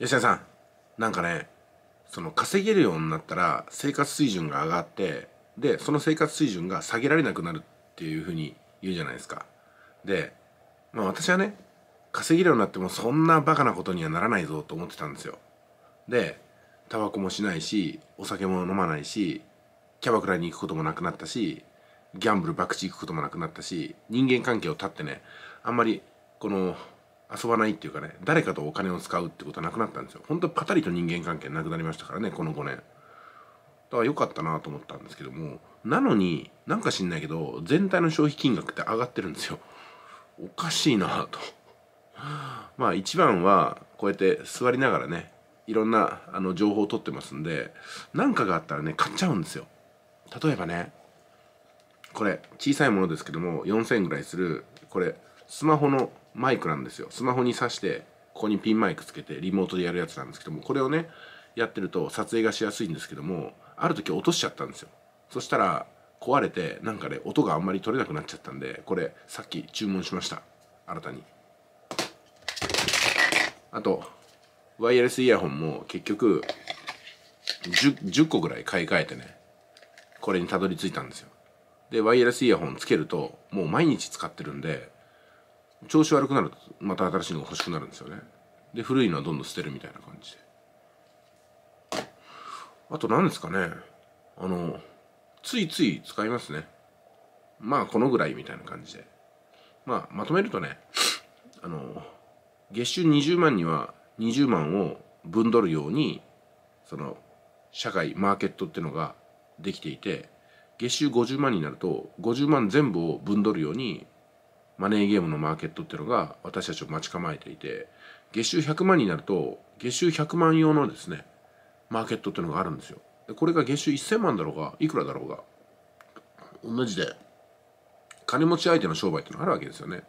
吉田さんなんかねその稼げるようになったら生活水準が上がってでその生活水準が下げられなくなるっていうふうに言うじゃないですか。でまあ私はね稼げるようになってもそんなバカなことにはならないぞと思ってたんですよ。でタバコもしないしお酒も飲まないしキャバクラに行くこともなくなったしギャンブル博打行くこともなくなったし人間関係を断ってねあんまりこの遊ばないっていうかね誰かとお金を使うってことはなくなったんですよ本当パタリと人間関係なくなりましたからねこの5年だから良かったなと思ったんですけどもなのになんか知んないけど全体の消費金額って上がってるんですよおかしいなとまあ一番はこうやって座りながらねいろんなあの情報を取ってますんで何かがあったらね買っちゃうんですよ例えばねこれ小さいものですけども4000円ぐらいするこれスマホのマイクなんですよスマホに挿してここにピンマイクつけてリモートでやるやつなんですけどもこれをねやってると撮影がしやすいんですけどもある時落としちゃったんですよそしたら壊れてなんかね音があんまり取れなくなっちゃったんでこれさっき注文しました新たにあとワイヤレスイヤホンも結局 10, 10個ぐらい買い替えてねこれにたどり着いたんですよでワイヤレスイヤホンつけるともう毎日使ってるんで調子悪くなるとまた新しいのが欲しくなるんですよねで古いのはどんどん捨てるみたいな感じであと何ですかねあのついつい使いますねまあこのぐらいみたいな感じでまあまとめるとねあの月収20万には20万を分取るようにその社会マーケットっていうのができていて月収50万になると50万全部を分取るようにマネーゲームのマーケットっていうのが私たちを待ち構えていて月収100万になると月収100万用のですねマーケットっていうのがあるんですよこれが月収1000万だろうがいくらだろうが同じで金持ち相手の商売っていうのがあるわけですよね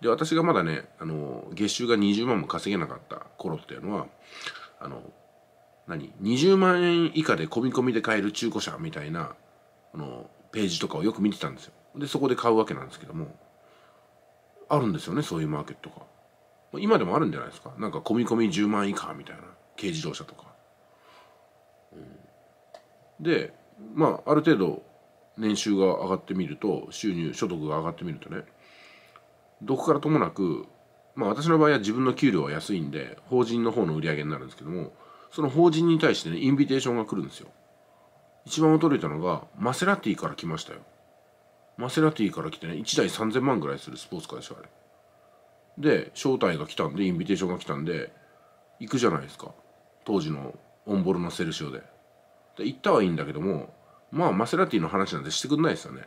で私がまだねあの月収が20万も稼げなかった頃っていうのはあの何20万円以下で込み込みで買える中古車みたいなあのページとかをよく見てたんですよでそこで買うわけなんですけどもあるんですよねそういうマーケットが今でもあるんじゃないですかなんか込み込み10万以下みたいな軽自動車とか、うん、でまあある程度年収が上がってみると収入所得が上がってみるとねどこからともなくまあ私の場合は自分の給料は安いんで法人の方の売り上げになるんですけどもその法人に対してねインビテーションが来るんですよ一番驚いたのがマセラティから来ましたよマセラティから来てね1台3000万ぐらいするスポーツカーでしょあれで招待が来たんでインビテーションが来たんで行くじゃないですか当時のオンボロのセルシオでで行ったはいいんだけどもまあマセラティの話なんてしてくんないですよね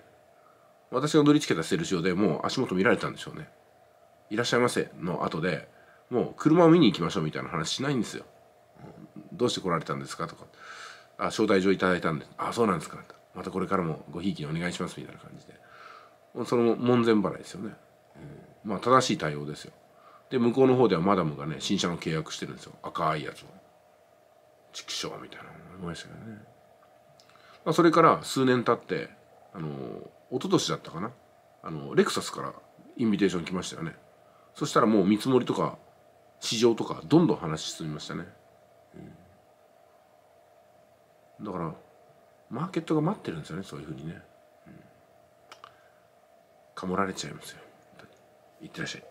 私が乗りつけたセルシオでもう足元見られたんでしょうねいらっしゃいませの後でもう車を見に行きましょうみたいな話しないんですよどうして来られたんですかとかあ招待状いただいたんであそうなんですかまたこれからもごひいきにお願いしますみたいな感じでその門前払いですよね、うん、まあ正しい対応ですよで向こうの方ではマダムがね新車の契約してるんですよ赤いやつを畜生みたいな思いましたけどね、まあ、それから数年経ってあの一昨年だったかなあのレクサスからインビテーション来ましたよねそしたらもう見積もりとか市場とかどんどん話進みましたね、うん、だからマーケットが待ってるんですよねそういうふうにね、うん、かもられちゃいますよいってらっしゃい